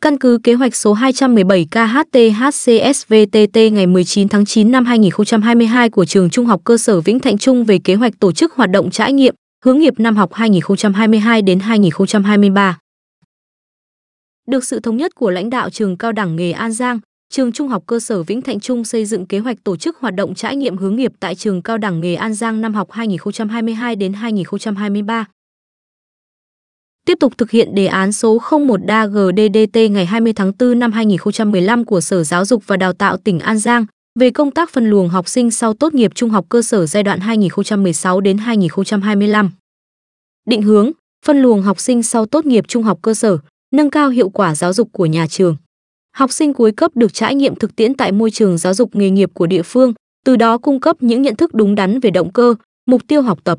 căn cứ kế hoạch số 217 KHTHCSVTT ngày 19 tháng 9 năm 2022 của trường Trung học cơ sở Vĩnh Thạnh Trung về kế hoạch tổ chức hoạt động trải nghiệm hướng nghiệp năm học 2022 đến 2023. Được sự thống nhất của lãnh đạo trường cao đẳng nghề An Giang, trường Trung học cơ sở Vĩnh Thạnh Trung xây dựng kế hoạch tổ chức hoạt động trải nghiệm hướng nghiệp tại trường cao đẳng nghề An Giang năm học 2022 đến 2023 tiếp tục thực hiện đề án số 01 DGDDT ngày 20 tháng 4 năm 2015 của Sở Giáo dục và Đào tạo tỉnh An Giang về công tác phân luồng học sinh sau tốt nghiệp trung học cơ sở giai đoạn 2016 đến 2025. Định hướng, phân luồng học sinh sau tốt nghiệp trung học cơ sở, nâng cao hiệu quả giáo dục của nhà trường. Học sinh cuối cấp được trải nghiệm thực tiễn tại môi trường giáo dục nghề nghiệp của địa phương, từ đó cung cấp những nhận thức đúng đắn về động cơ, mục tiêu học tập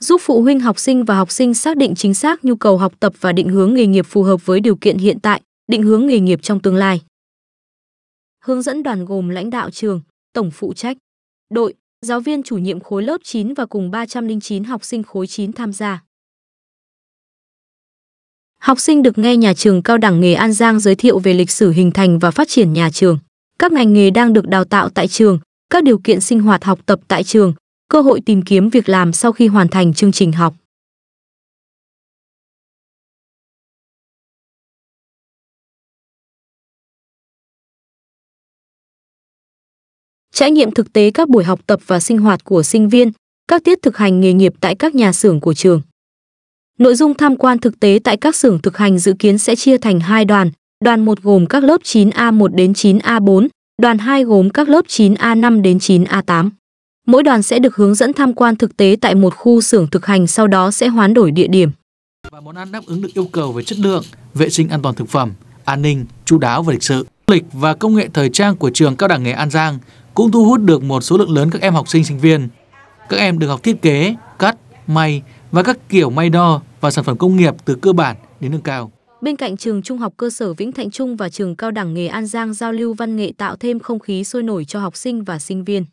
giúp phụ huynh học sinh và học sinh xác định chính xác nhu cầu học tập và định hướng nghề nghiệp phù hợp với điều kiện hiện tại, định hướng nghề nghiệp trong tương lai. Hướng dẫn đoàn gồm lãnh đạo trường, tổng phụ trách, đội, giáo viên chủ nhiệm khối lớp 9 và cùng 309 học sinh khối 9 tham gia. Học sinh được nghe nhà trường cao đẳng nghề An Giang giới thiệu về lịch sử hình thành và phát triển nhà trường, các ngành nghề đang được đào tạo tại trường, các điều kiện sinh hoạt học tập tại trường, cơ hội tìm kiếm việc làm sau khi hoàn thành chương trình học. Trải nghiệm thực tế các buổi học tập và sinh hoạt của sinh viên, các tiết thực hành nghề nghiệp tại các nhà xưởng của trường. Nội dung tham quan thực tế tại các xưởng thực hành dự kiến sẽ chia thành hai đoàn, đoàn 1 gồm các lớp 9A1 đến 9A4, đoàn 2 gồm các lớp 9A5 đến 9A8. Mỗi đoàn sẽ được hướng dẫn tham quan thực tế tại một khu xưởng thực hành sau đó sẽ hoán đổi địa điểm. Và món ăn đáp ứng được yêu cầu về chất lượng, vệ sinh an toàn thực phẩm, an ninh, chú đáo và lịch sự. Lịch và công nghệ thời trang của trường Cao đẳng nghề An Giang cũng thu hút được một số lượng lớn các em học sinh sinh viên. Các em được học thiết kế, cắt, may và các kiểu may đo và sản phẩm công nghiệp từ cơ bản đến nâng cao. Bên cạnh trường trung học cơ sở Vĩnh Thạnh Trung và trường cao đẳng nghề An Giang giao lưu văn nghệ tạo thêm không khí sôi nổi cho học sinh và sinh viên.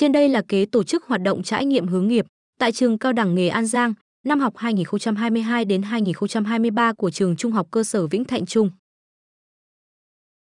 Trên đây là kế tổ chức hoạt động trải nghiệm hướng nghiệp tại trường cao đẳng nghề An Giang năm học 2022 đến 2023 của trường Trung học cơ sở Vĩnh Thạnh Trung.